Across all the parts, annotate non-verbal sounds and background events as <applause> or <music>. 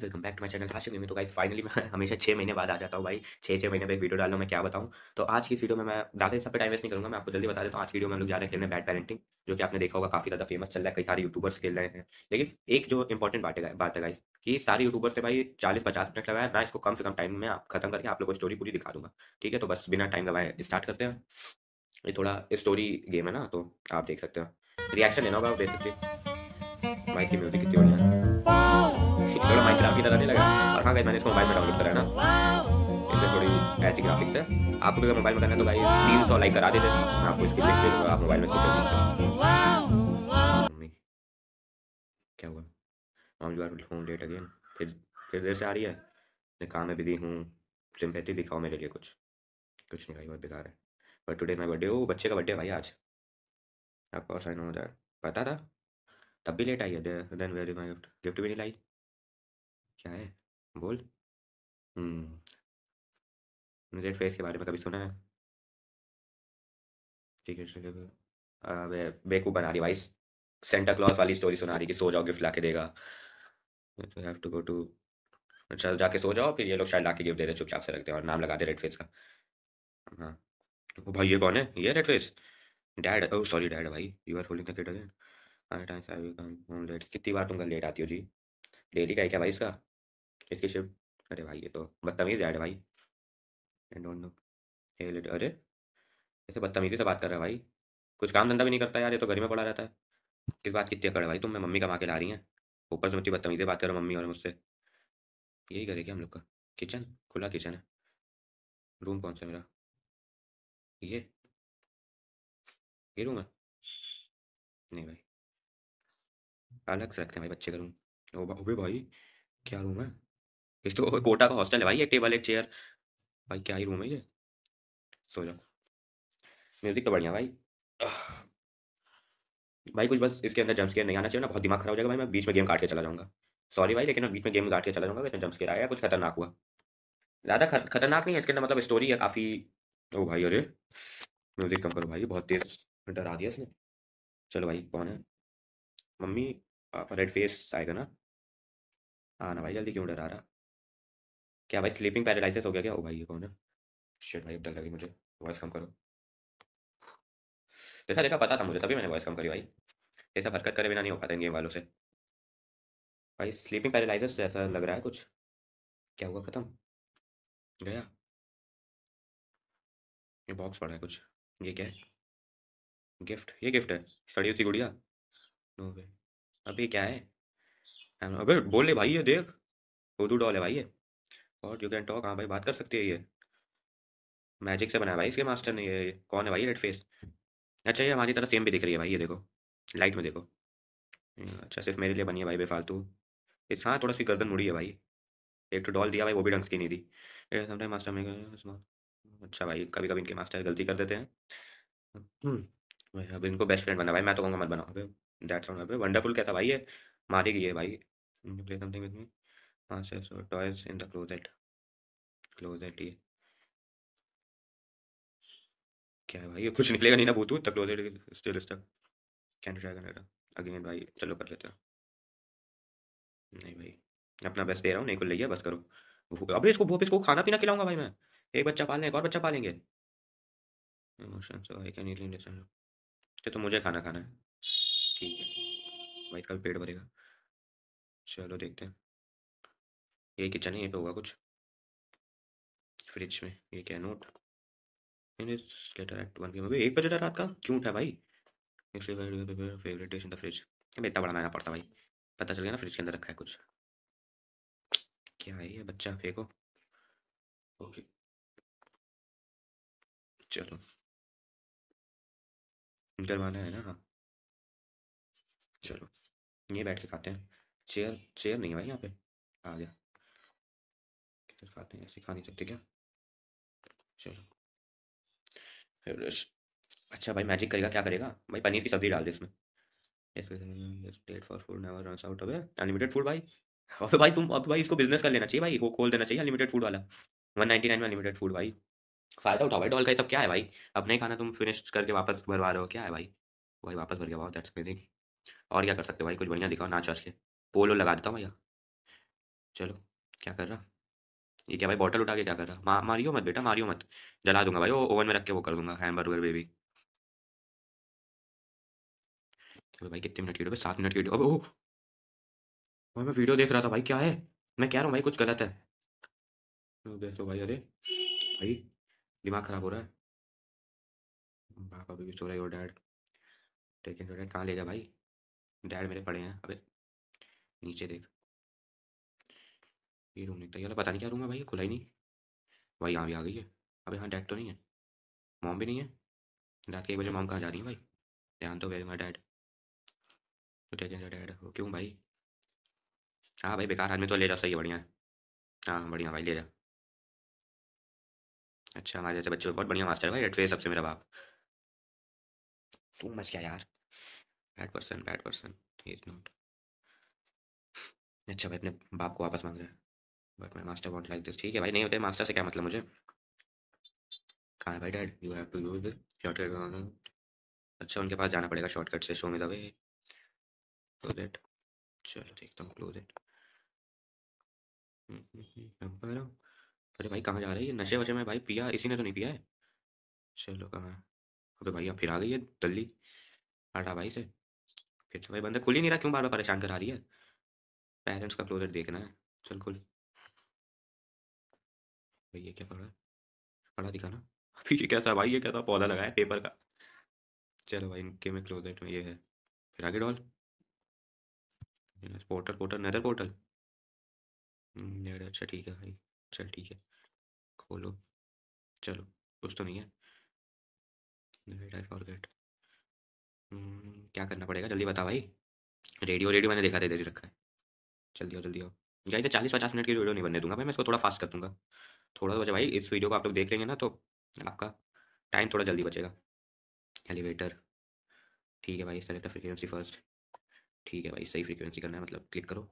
Welcome back to my channel Ashiq में तो guys finally मैं <laughs> हमेशा छः महीने बाद आ जाता हूँ भाई छः छः महीने पर एक वीडियो डालो मैं क्या बताऊँ तो आज की इस वीडियो में मैं ज़्यादा इस सब पे टाइम वेस्ट नहीं करूँगा मैं आपको जल्दी बता देता हूँ आज वीडियो में हम लोग जा रहे हैं खेलने बैट पेरेंटिंग जो कि आपने देखा होगा काफ़ी ज़्यादा फेमस चल रहा है कई सारे यूट्यूबर्स खेल रहे हैं लेकिन एक जो इंपॉर्टेंट बात है बात है गाइस कि सारे यूट्यूबर्स से भाई चालीस पचास मिनट लगाए मैं इसको कम से कम टाइम में आप खत्म करके आप लोग को स्टोरी पूरी दिखा दूंगा ठीक है तो बस बिना टाइम लगाए स्टार्ट करते हैं ये थोड़ा स्टोरी गेम है ना तो आप देख सकते हो रिएक्शन लेना होगा बेसिकली म्यूजिक कितनी बढ़िया है थोड़ा माइनक्राफ्ट की तरह नहीं लगा और हाँ गाइस मैंने इसको मोबाइल में डाउनलोड करा है ना इससे थोड़ी ऐसी ग्राफिक्स है आपको भी अगर मोबाइल में करना है तो गाइस तीन सौ लाइक करा दीजिए मैं आपको इसकी लिंक दे दूँगा आप मोबाइल में खेल सकते हैं क्या हुआ मॉम लेट अगेन फिर फिर देर से आ रही है मैं काम में बिजी हूँ सिम्पैथी दिखाओ मेरे लिए कुछ कुछ नहीं भाई बहुत बेकार है बट टुडे माई बर्थडे हो बच्चे का बर्थडे भाई आज आपको साइन हो जाए पता था तब भी लेट आई है then very my gift gift भी नहीं लाई क्या है बोल रेड हम्म। फेस के बारे में कभी सुना है ठीक है है अबे बेवकूफ़ बना रही वाइस सेंटा क्लॉज वाली स्टोरी सुना रही कि सो जाओ गिफ्ट ला के देगा तो हैव टू गो टू अच्छा जाके सो जाओ फिर ये लोग शायद ला के गिफ्ट दे दे चुपचाप से रखते हैं और नाम लगाते रेड फेस का हाँ भाई ये कौन है ये red face dad oh sorry dad भाई you are holding the kid again I times I come home late कितनी बार तुम लेट आती हो जी डेली का है क्या भाई इसका इसके शिफ्ट अरे भाई ये तो बदतमीज़ ऐड भाई डोंट नो लेट अरे ऐसे तो बदतमीजी से बात कर रहा है भाई कुछ काम धंधा भी नहीं करता यार ये तो घर में पड़ा रहता है किस बात कितनी अकड़ भाई तुम मैं मम्मी कमा के ला रही हैं ऊपर से मुझे बदतमीजी बात कर रहा हूँ मम्मी और मुझसे यही करेगी हम लोग का किचन खुला किचन है रूम कौन सा मेरा ये ये रूम है नहीं भाई अलग से रखते हैं भाई बच्चे का रूम ओ भाई क्या रूम है एक तो कोटा का हॉस्टल है भाई एक टेबल एक चेयर भाई क्या ही रूम है ये सो जाओ म्यूजिक तो बढ़िया भाई <sighs> भाई कुछ बस इसके अंदर जम्स के नहीं आना चाहिए ना बहुत दिमाग खराब हो जाएगा भाई मैं बीच में गेम काट के चला जाऊंगा सॉरी भाई लेकिन मैं बीच में गेम काट के चला जाऊंगा वैसे जम्स के आया कुछ खतरनाक हुआ ज़्यादा खतरनाक नहीं है इसके अंदर मतलब स्टोरी है काफ़ी ओ भाई अरे म्यूजिक कम करो भाई बहुत तेज डरा दिया इसने चलो भाई कौन है मम्मी पापा रेड फेस आएगा ना हाँ ना भाई जल्दी क्यों डरा रहा क्या भाई स्लीपिंग पैरालिसिस हो गया क्या हो भाई ये कौन है शिट भाई अब डर लगी मुझे वॉइस कम करो जैसा देखा पता था मुझे तभी मैंने वॉइस कम करी भाई ऐसा हरकत करे बिना नहीं हो पाता इन गेम वालों से भाई स्लीपिंग पैरालिसिस जैसा लग रहा है कुछ क्या हुआ ख़त्म गया ये बॉक्स पड़ा है कुछ ये क्या है गिफ्ट ये गिफ्ट है सड़ी सी गुड़िया नो वे अब ये क्या है अबे बोले भाई ये देख उर्दू डॉल है भाई ये और यू कैन टॉक हाँ भाई बात कर सकती है ये मैजिक से बनाया भाई इसके मास्टर ने ये कौन है भाई रेड फेस अच्छा ये हमारी तरह सेम भी दिख रही है भाई ये देखो लाइट में देखो हम्म, अच्छा सिर्फ मेरे लिए बनी है भाई बेफालतू इस हाँ थोड़ा सी गर्दन मुड़ी है भाई एक तो डॉल दिया भाई वो भी ढंग की नहीं दी समटाइम मास्टर में अच्छा भाई कभी कभी इनके मास्टर गलती कर देते हैं हम्म, अब इनको बेस्ट फ्रेंड बना भाई मैं तो कहूँगा मत बनाओ दैट्स वंडरफुल कैसा भाई ये मारेगी है भाई something with me answers or toys in the closet closet ये क्या है भाई ये कुछ निकलेगा नहीं ना भूतू तक closet still stuck can try करना अगेन भाई चलो कर लेते हैं नहीं भाई अपना बेस्ट दे रहा हूँ नहीं को ले बस करो अबे इसको भूप इसको खाना पीना खिलाऊंगा भाई मैं एक बच्चा पालने एक और बच्चा पालेंगे इमोशन तो मुझे खाना खाना है ठीक है भाई कल पेट भरेगा चलो देखते हैं ये किचन है पे तो होगा कुछ फ्रिज में ये क्या नोट एक बजे है रात का क्यों उठा भाई favourite dish in the fridge इतना बड़ा महंगा पड़ता भाई पता चल गया ना फ्रिज के अंदर रखा है कुछ क्या है ये बच्चा फेंको ओके चलो करवाना है ना हाँ चलो ये बैठ के खाते हैं चेयर चेयर नहीं है भाई यहाँ पे आ गया सिखाते हैं सिखा नहीं सकते क्या चलो फिर अच्छा भाई मैजिक करेगा क्या करेगा भाई पनीर की सब्जी डाल दे इसमें for food out unlimited food भाई और भाई तुम अब भाई इसको बिजनेस कर लेना चाहिए भाई वो खोल देना चाहिए अनलिमिटेड फूड वाला वन नाइन्टी नाइन में अनलिमिटेड फूड भाई फ़ायदा उठाओ भाई डॉल का ये सब क्या है भाई अपने ही खाना तुम फिनिश करके वापस भरवा रहे हो क्या है भाई भाई वापस भर के बहुत दैट्स अमेजिंग और क्या कर सकते हो भाई कुछ बढ़िया दिखाओ नाच वाच के पोलो लगा देता हूँ भैया चलो क्या कर रहा ये क्या भाई बॉटल उठा के क्या कर रहा मा, मारियो मत बेटा मारियो मत जला दूंगा भाई ओवन में रख के वो कर दूंगा हैम बर्गर बेबी चलो भाई कितने मिनट की वीडियो सात मिनट की वीडियो ओह भाई मैं वीडियो देख रहा था भाई क्या है मैं कह रहा हूँ भाई कुछ गलत है तो भाई अरे भाई दिमाग खराब हो रहा है पापा भी सो रहे हो डैड टेकन कहाँ ले गया भाई डैड मेरे पड़े हैं अबे नीचे देख ये रूम निकला यार पता नहीं क्या रूम है भाई खुला ही नहीं भाई यहाँ भी आ गई है अब यहाँ डैड तो नहीं है मॉम भी नहीं है रात के एक बजे मॉम कहाँ जा रही है भाई ध्यान तो वेरी माई डैड तो टेक डैड क्यों भाई हाँ भाई बेकार आदमी तो ले जा सही है बढ़िया है हाँ बढ़िया भाई ले जा अच्छा हमारे जैसे बच्चे बहुत बढ़िया मास्टर है भाई एटवे सबसे मेरा बाप तू मच क्या यार bad person bad person not अच्छा भाई अपने बाप को वापस मांग रहे हैं but my master want like this ठीक है भाई नहीं होते मास्टर से क्या मतलब मुझे कहा है भाई dad you have to use shortcut अच्छा उनके पास जाना पड़ेगा शॉर्टकट से शो में दवे क्लोज इट चलो देखता हूँ क्लोज इट अरे भाई कहाँ जा रही है नशे वशे में भाई पिया इसी ने तो नहीं पिया है चलो कहाँ अबे भाई यहाँ फिर आ गई है दल्ली आटा भाई से फिर तो भाई बंदा खुल ही नहीं रहा क्यों बार बार परेशान करा रही है पेरेंट्स का क्लोजर देखना है चल खुल भाई ये क्या पढ़ रहा है पढ़ा दिखाना <laughs> अभी ये कैसा भाई ये कैसा पौधा लगाया पेपर का चलो भाई इनके में क्लोजेट में ये है फिर आगे doll portal portal another portal अच्छा ठीक है भाई चल ठीक है खोलो चलो कुछ तो नहीं है फॉरगेट हम्म, क्या करना पड़ेगा जल्दी बता भाई रेडियो रेडियो मैंने देखा दे दे रखा है जल्दी आओ जल्दी आओ यही तो चालीस पचास मिनट की वीडियो नहीं बनने दूंगा मैं इसको थोड़ा फास्ट कर दूंगा थोड़ा सा तो बचा भाई इस वीडियो को आप लोग देख लेंगे ना तो आपका टाइम थोड़ा जल्दी बचेगा एलिवेटर ठीक है भाई सेलेक्ट फ्रीक्वेंसी फर्स्ट ठीक है भाई सही फ्रीक्वेंसी करना है मतलब क्लिक करो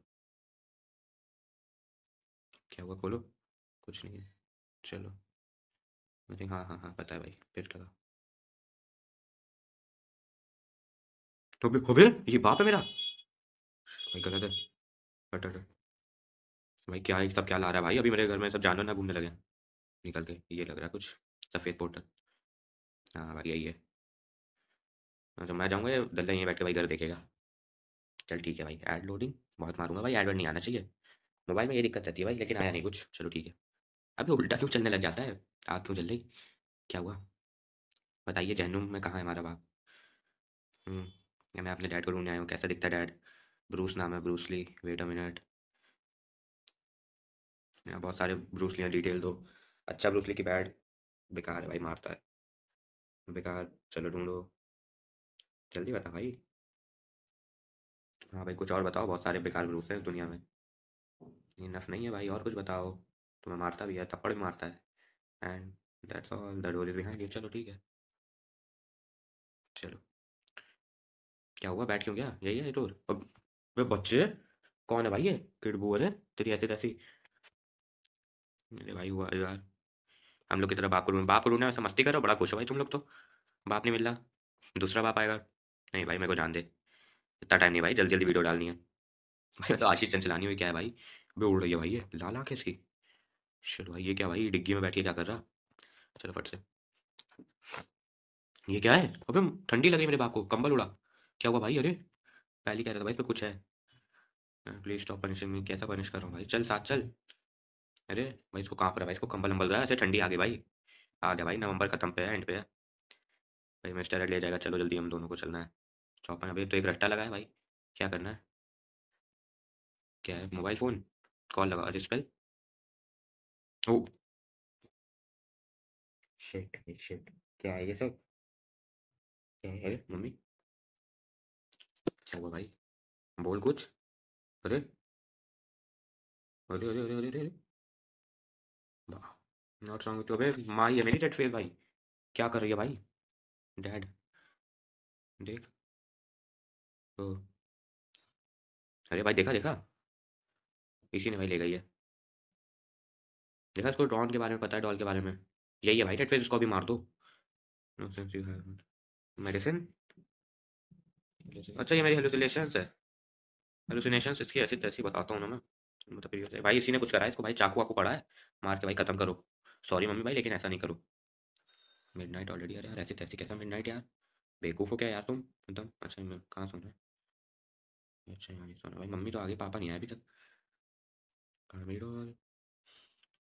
क्या हुआ खोलो कुछ नहीं है चलो मुझे हाँ हाँ हाँ पता है भाई फिर लगा तो हो ये बाप है मेरा भाई गलत है भाई क्या सब क्या ला रहा है भाई अभी मेरे घर में सब जानवर ना घूमने लगे निकल के ये लग रहा है कुछ सफ़ेद पोर्टल हाँ भाई यही है अच्छा मैं जाऊँगा दल्ला यहीं बैठ के भाई घर देखेगा चल ठीक है भाई एड लोडिंग बहुत मारूंगा भाई एडवर्ड नहीं आना चाहिए मोबाइल में ये दिक्कत रहती है भाई लेकिन आया नहीं कुछ चलो ठीक है अभी उल्टा क्यों चलने लग जाता है आग क्यों चल रही क्या हुआ बताइए जहनुम में कहाँ है हमारा बाप हम्म, मैं अपने डैड को ढूंढने आया हूँ कैसा दिखता है डैड ब्रूस नाम है ब्रूसली वेट अ मिनट यहाँ बहुत सारे ब्रूस लिया डिटेल दो अच्छा ब्रूस की बैड बेकार है भाई मारता है बेकार चलो ढूंढो जल्दी बता भाई हाँ भाई कुछ और बताओ बहुत सारे बेकार ब्रूस हैं दुनिया में ये नफ नहीं है भाई और कुछ बताओ तुम्हें मारता भी है थप्पड़ भी मारता है and that's all that was behind you चलो ठीक है चलो क्या हुआ बैठ क्यों गया यही है डोर अब बच्चे कौन है भाई ये बोल है तेरी ऐसी तैसी मेरे भाई हुआ यार हम लोग की तरह बाप को बाप को ऐसा मस्ती करो बड़ा खुश हो भाई तुम लोग तो बाप नहीं मिल रहा दूसरा बाप आएगा नहीं भाई मेरे को जान दे इतना टाइम नहीं भाई जल्दी जल्दी वीडियो डालनी है भाई तो आशीष चंद चलानी हुई क्या है भाई अभी उड़ रही है भाई ये लाल आँखें इसकी चलो भाई ये क्या भाई डिग्गी में बैठ के क्या कर रहा चलो फट से ये क्या है अभी ठंडी लग रही मेरे बाप को कंबल उड़ा क्या हुआ भाई अरे पहले कह रहा था भाई इसमें कुछ है प्लीज स्टॉप पनिशिंग में कैसा पनिश कर रहा हूँ भाई चल साथ चल अरे भाई इसको कहाँ पर है भाई इसको कंबल नंबल रहा है ऐसे ठंडी आ गई भाई आ गया भाई नवंबर खत्म पे है एंड पे है भाई मैं स्टेरेट ले जाएगा चलो जल्दी हम दोनों को चलना है चौपन अभी तो एक रट्टा लगा है भाई क्या करना है क्या है मोबाइल फ़ोन कॉल लगा अरे स्पेल ओ शिट शिट क्या है ये सब क्या है अरे मम्मी क्या हुआ भाई बोल कुछ अरे अरे अरे अरे अरे अरे नॉट रॉन्ग विथ ये मेरी डेड फेस भाई क्या कर रही है भाई डैड देख तो अरे भाई देखा देखा इसी ने भाई ले गई है देखा इसको डॉन के बारे में पता है डॉल के बारे में यही है भाई डेड फेस भी मार दो मेडिसिन अच्छा ये मेरी हेलुसिनेशंस है हेलुसिनेशंस इसकी ऐसी तैसी बताता हूँ ना मैं मतलब भाई इसी ने कुछ करा है इसको भाई चाकू वाकू पड़ा है मार के भाई खत्म करो सॉरी मम्मी भाई लेकिन ऐसा नहीं करो मिड नाइट ऑलरेडी अरे यार ऐसे तैसे कैसा मिड नाइट यार बेवकूफ़ हो क्या यार तुम एकदम अच्छा मैं कहाँ सोना है अच्छा यहाँ रहा भाई मम्मी तो आगे पापा नहीं आए अभी तक कार्मी डॉल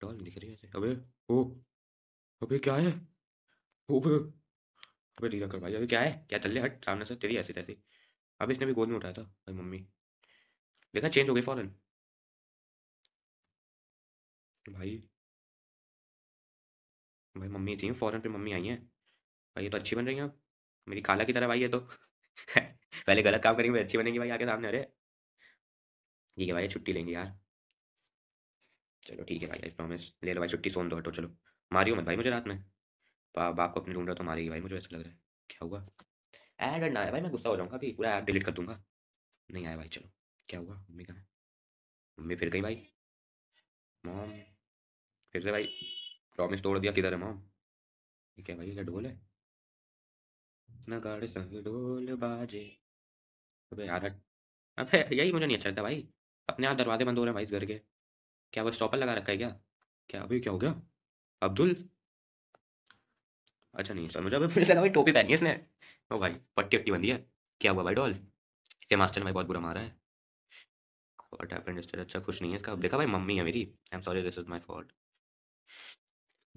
डॉल दिख रही ऐसे अबे ओ अबे क्या है ओ अबे धीरा कर भाई अभी क्या है क्या चल हट सामने से तेरी ऐसी तैसी अभी इसने भी गोद में उठाया था भाई मम्मी देखा चेंज हो गई फ़ौरन तो भाई भाई मम्मी थी फॉरन पे मम्मी आई हैं भाई ये तो अच्छी बन रही हैं आप मेरी खाला की तरह भाई है तो <laughs> पहले गलत काम करेंगे अच्छी बनेगी भाई आके सामने अरे ठीक है भाई छुट्टी लेंगे यार चलो ठीक है भाई आई प्रॉमिस ले लो भाई छुट्टी सोन दो हटो चलो मारियो मत भाई मुझे रात में बाप बाप को अपने ढूंढ रहा तो मारेगी भाई मुझे ऐसा लग रहा है क्या हुआ ऐड ना आया भाई मैं गुस्सा हो जाऊँगा अभी पूरा ऐप डिलीट कर दूंगा नहीं आया भाई चलो क्या हुआ मम्मी कहाँ मम्मी फिर गई भाई मॉम फिर से भाई प्रॉमिस तोड़ दिया किधर है मॉम ठीक है भाई क्या ढोल है नगाड़े संग ढोल बाजे अबे यार हट अबे यही मुझे नहीं अच्छा लगता भाई अपने आप दरवाजे बंद हो रहे हैं भाई इस घर के क्या वो स्टॉपर लगा रखा है क्या क्या अभी क्या हो गया अब्दुल अच्छा नहीं सर मुझे अभी फिर से भाई टोपी पहनी है इसने ओ भाई पट्टी वट्टी बंदी है क्या हुआ भाई डॉल इसके मास्टर ने भाई बहुत बुरा मारा है अच्छा खुश नहीं है इसका देखा भाई मम्मी है मेरी I am sorry this is my fault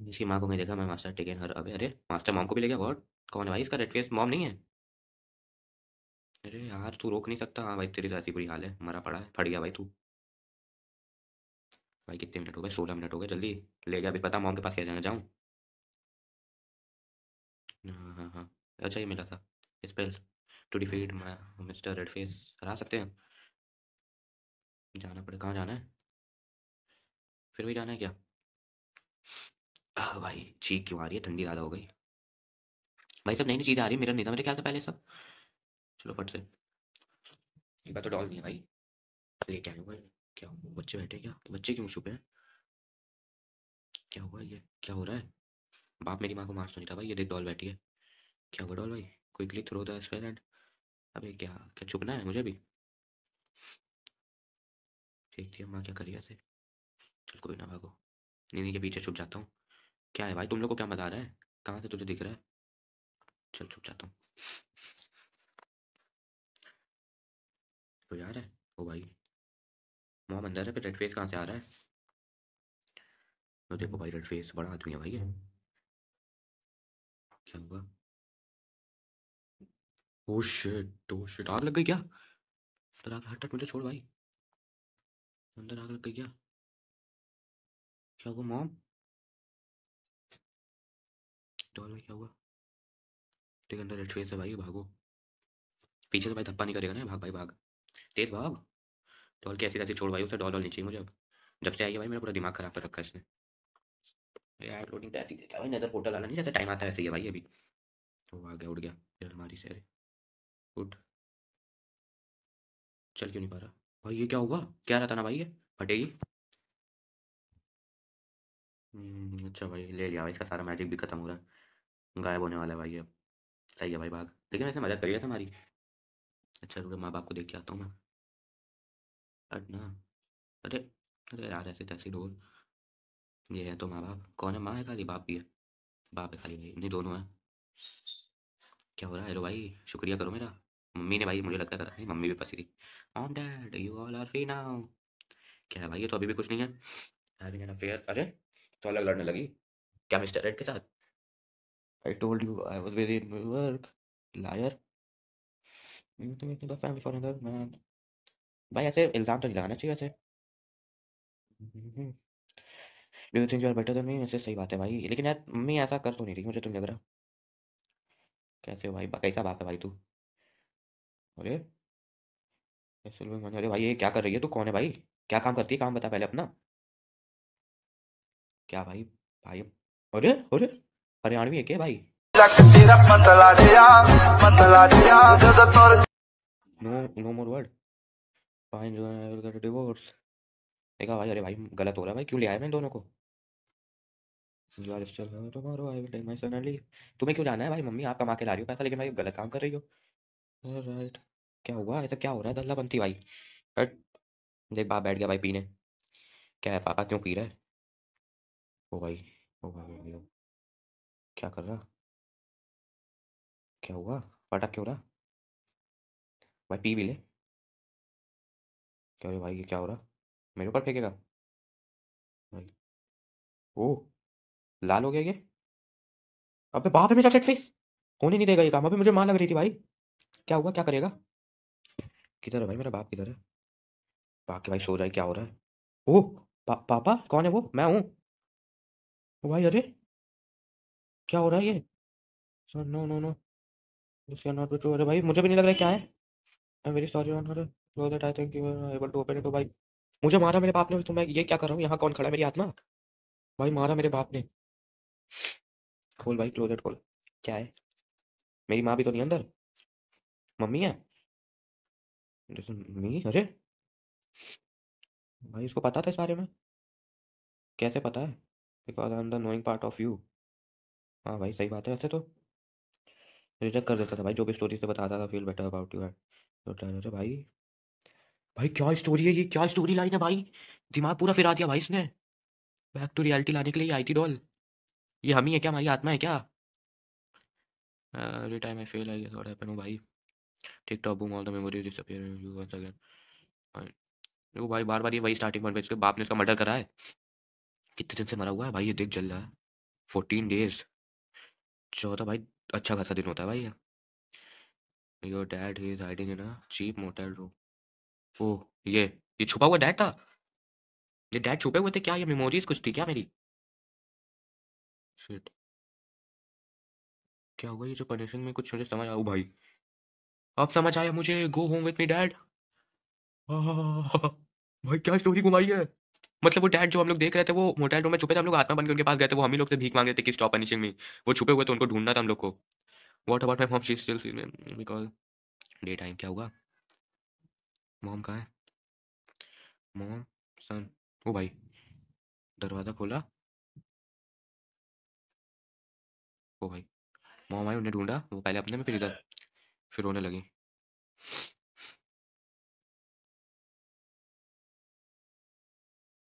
इसकी माँ को नहीं देखा मैं मास्टर टेकन हर अबे अरे मास्टर मॉम को भी ले गया बहुत कौन है भाई इसका रेड फेस मॉम नहीं है अरे यार तू रोक नहीं सकता हाँ भाई तेरी तो ऐसी बुरी हाल है मरा पड़ा है फट गया भाई तू भाई कितने मिनट हो गए सोलह मिनट हो गए जल्दी ले गया अभी पता मॉम के पास क्या जाना जाऊँ हाँ हाँ हाँ अच्छा ही मिला था spell to defeat mister red face हरा सकते हैं जाना पड़े कहाँ जाना है फिर भी जाना है क्या भाई चीख क्यों आ रही है ठंडी ज़्यादा हो गई भाई सब नई नई चीज़ें आ रही है मेरा नहीं था मेरे ख्याल से पहले सब चलो फट से एक बार तो डॉल नहीं है भाई लेके आए हुआ क्या हुआ बच्चे बैठे क्या बच्चे क्यों छुपे हैं क्या हुआ ये क्या हो रहा है बाप मेरी माँ को मार सुनी तो था भाई ये देख डॉल बैठी है क्या हुआ डॉल भाई कोई क्लिक थ्रो द स्पेलेंट अबे क्या क्या छुपना है मुझे भी देखती है माँ क्या करिए चल कोई ना भागो इन्हीं के पीछे छुप जाता हूँ क्या है भाई तुम लोग को क्या बता रहा है कहाँ से तुझे दिख रहा है चल छुप जाता हूँ तो यार है ओ भाई वहाँ अंदर है पर रेड फेस कहाँ से आ रहा है तो देखो भाई रेड फेस बड़ा आदमी है भाई है क्या हुआ ओ शिट ओ शिट आग लग गई क्या तो आग हट हट मुझे छोड़ भाई अंदर आग लग गई क्या क्या हुआ मॉम डॉल में क्या हुआ तेरे अंदर रेड फेस है भाई भागो पीछे से भाई धप्पा नहीं करेगा ना भाग भाई भाग तेज भाग डॉल की ऐसी ऐसी छोड़ भाई उसे डॉल डॉल नीचे चाहिए मुझे अब जब से आई भाई मेरा पूरा दिमाग खराब कर रखा है इसने यार लोडिंग तो ऐसी देता भाई नज़र पोर्टल आना नहीं जैसे टाइम आता है ऐसे ही भाई अभी तो आ गया उड़ गया अलमारी से अरे उठ चल क्यों नहीं पा रहा भाई ये क्या होगा क्या रहता ना भाई ये फटेगी हम्म, अच्छा भाई ले लिया इसका सारा मैजिक भी खत्म हो रहा है गायब होने वाला है भाई अब सही है भाई भाग लेकिन ऐसे मदद करिए हमारी अच्छा रुको माँ बाप को देख के आता हूँ मैं अटना अरे अरे यार ऐसे तैसे तो ढोल ये है तो माँ बाप कौन है माँ है खाली बाप भी है बाप है खाली भाई नहीं दोनों है क्या हो रहा है हेलो भाई शुक्रिया करो मेरा मम्मी ने भाई मुझे लगता करा नहीं मम्मी भी फंसी थी on dad you all are free now क्या है भाई ये तो अभी भी कुछ नहीं है अरे तो अलग लड़ने लगी क्या मिस्टर रेड के साथ I told you I was very in work liar family for another man भाई ऐसे इल्ज़ाम तो नहीं लगाना चाहिए ऐसे do you think you are better than me ऐसे सही बात है भाई लेकिन यार मम्मी ऐसा कर तो नहीं रही मुझे तुम लग रहा कैसे हो भाई कैसा बाप है भाई तू अरे अरे भाई ये क्या कर रही है तू कौन है भाई क्या काम करती है काम बता पहले अपना क्या भाई भाई अरे अरे हरियाणवी है क्या भाई no no more word fine जो गेट डिवोर्स देखा भाई अरे भाई गलत हो रहा है भाई क्यों ले आया मैं दोनों को चल रहा तो मारो I will take my son Ali तुम्हें क्यों जाना है भाई मम्मी आप कमा के ला रही हो पैसा लेकिन भाई गलत काम कर रही हो राइट क्या हुआ ऐसा क्या हो रहा है दल्ला बनती भाई देख बाप बैठ गया भाई पीने क्या है पापा क्यों पी रहा है ओ भाई ओ भाई ओ भाई ओ क्या कर रहा क्या हुआ पटक क्यों रहा भाई पी भी ले क्या भाई ये क्या हो रहा मेरे ऊपर फेंकेगा भाई ओ लाल हो गया ये अबे बाप है मेरा सेट फेस होने नहीं देगा ये काम अभी मुझे मार लग रही थी भाई क्या हुआ क्या करेगा किधर है भाई मेरा बाप किधर है बाकी भाई सो जाए क्या हो रहा है ओ पा, पापा कौन है वो मैं हूँ भाई अरे क्या हो रहा है ये sir no no no this can not be true अरे भाई मुझे भी नहीं लग रहा है क्या है I am very sorry on her no that I think you are able to open it भाई मुझे मारा मेरे बाप ने तो मैं ये क्या कर रहा हूँ यहाँ कौन खड़ा है मेरी आत्मा भाई मारा मेरे बाप ने खोल भाई क्लोजेट खोल क्या है मेरी माँ भी तो नहीं अंदर मम्मी है जैसे मी अरे भाई उसको पता था इस बारे में कैसे पता है because I am the knowing part of you हाँ भाई सही बात है वैसे तो रिजेक्ट कर देता था भाई जो भी स्टोरी से बताता था फील बेटर अबाउट यू है तो अरे भाई भाई क्या स्टोरी है ये क्या स्टोरी लाइन है भाई दिमाग पूरा फिरा दिया भाई इसने बैक टू रियलिटी लाने के लिए आई थी डॉल ये हम ही है क्या हमारी आत्मा है क्या every time I feel I guess what happened भाई tick tock boom all the memories disappear you once again देखो भाई बार बार ये वही स्टार्टिंग पॉइंट पे इसके बाप ने इसका मर्डर करा है कितने दिन से मरा हुआ है भाई ये देख जल रहा है फोर्टीन डेज चौदह भाई अच्छा खासा दिन होता है भाई ये your dad is hiding in a cheap motel room oh ये ये छुपा हुआ डैड था ये डैड छुपे हुए थे क्या ये मेमोरीज कुछ थी क्या मेरी शिट क्या हुआ ये जो कंडीशन में कुछ मुझे समझ आओ भाई अब समझ आया मुझे go home with me dad भाई क्या स्टोरी घुमाई है मतलब वो डैड जो हम लोग देख रहे थे वो मोटेल रूम में छुपे थे हम लोग आत्मा बन के उनके पास गए थे वो हम ही लोग से भीख मांग रहे थे कि स्टॉप पनिशिंग में वो छुपे हुए थे उनको ढूंढना था हम लोग को what about my mom she still because day time क्या होगा मॉम कहाँ है मॉम सन ओ भाई दरवाज़ा खोला ओ भाई मॉम आई उन्हें ढूंढा वो पहले अपने में फिर इधर फिर रोने लगी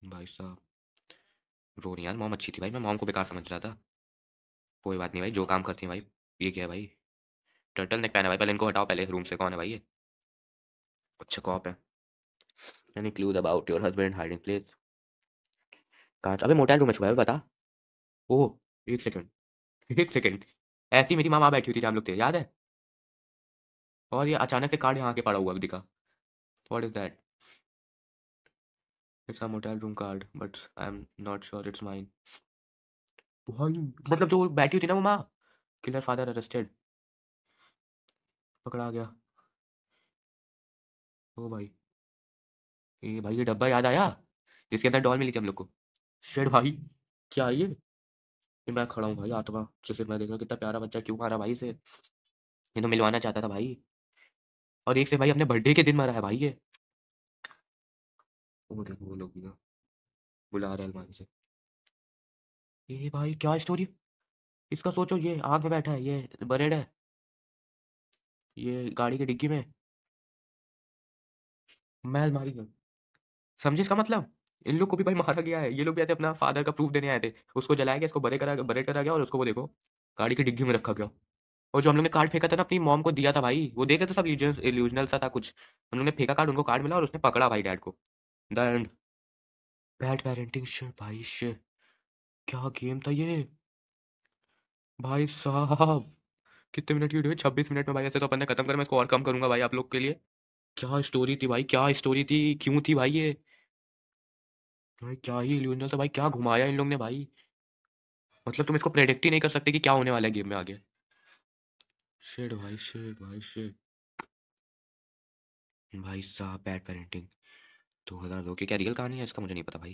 भाई साहब रो नहीं यार मोम अच्छी थी भाई मैं मोम को बेकार समझ रहा था कोई बात नहीं भाई जो काम करती है भाई ये क्या है भाई टर्टल नेक पहना भाई पहले इनको हटाओ पहले रूम से कौन है भाई ये अच्छा कॉप है any clues about your husband hiding place कहाँ अभी मोटेल रूम में छुपा है बता ओह एक सेकंड एक सेकंड ऐसी मेरी मामा बैठी हुई थी हम लोग थे याद है और ये अचानक से कार्ड यहाँ के पड़ा हुआ अभी दिखा what is that it's some hotel room card but I'm not sure it's mine भाई मतलब जो बैठी हुई थी ना वो माँ किलर फादर अरेस्टेड पकड़ा गया ओ भाई ए भाई ये डब्बा याद आया जिसके अंदर डॉल मिली थी हम लोग को शेड भाई क्या ये ये मैं खड़ा हूँ भाई आत्मा सिर्फ मैं देख रहा हूँ कितना प्यारा बच्चा क्यों मारा भाई से ये तो मिलवाना चाहता था भाई और एक से भाई अपने बर्थडे के दिन मारा है भाई ये वो देखो वो लोग बुला रहे अलमारी से ये भाई क्या स्टोरी इसका सोचो ये आग में बैठा है ये बरेड है ये गाड़ी के डिग्गी में मैं अलमारी में समझे इसका मतलब इन लोग को भी भाई मारा गया है ये लोग भी आते अपना फादर का प्रूफ देने आए थे उसको जलाया गया इसको बरे करा बरेड करा गया और उसको वो देखो गाड़ी की डिग्गी में रखा गया और जो हम लोग ने कार्ड फेंका था ना अपनी मॉम को दिया था भाई वो देख रहे थे सब इल्यूजनल सा था कुछ हम लोग ने फेंका कार्ड उनको कार्ड मिला और उसने पकड़ा भाई डैड को देन बैड पेरेंटिंग शिट भाई शे क्या गेम था ये भाई साहब कितने मिनट की वीडियो छब्बीस मिनट में भाई ऐसे तो अपन ने खत्म कर मैं इसको और कम करूंगा भाई आप लोग के लिए क्या स्टोरी थी भाई क्या स्टोरी थी क्यों थी भाई ये भाई क्या ही इल्यूजनल था भाई क्या घुमाया इन लोग ने भाई मतलब तुम इसको प्रेडिक्ट ही नहीं कर सकते कि क्या होने वाला है गेम में आगे शेड भाई शेड भाई शेड भाई साहब बैड पेरेंटिंग दो हज़ार दो की क्या रियल कहानी है इसका मुझे नहीं पता भाई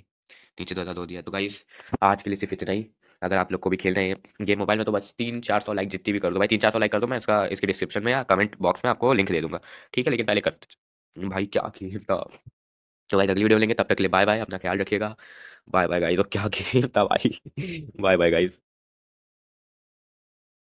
नीचे दो हज़ार दो दिया तो गाइस आज के लिए सिर्फ इतना ही अगर आप लोग को भी खेलना है गेम मोबाइल में तो बस तीन चार सौ लाइक जितनी भी कर दो भाई तीन चार सौ लाइक कर दो मैं इसका इसके डिस्क्रिप्शन में या कमेंट बॉक्स में आपको लिंक दे दूंगा ठीक है लेकिन पहले कर भाई क्या खेल था तो भाई अगली वीडियो लेंगे तब तक के लिए बाय बाय अपना ख्याल रखिएगा बाय बाय गाइज और क्या <laughs> खेल था भाई बाय बाय गाइज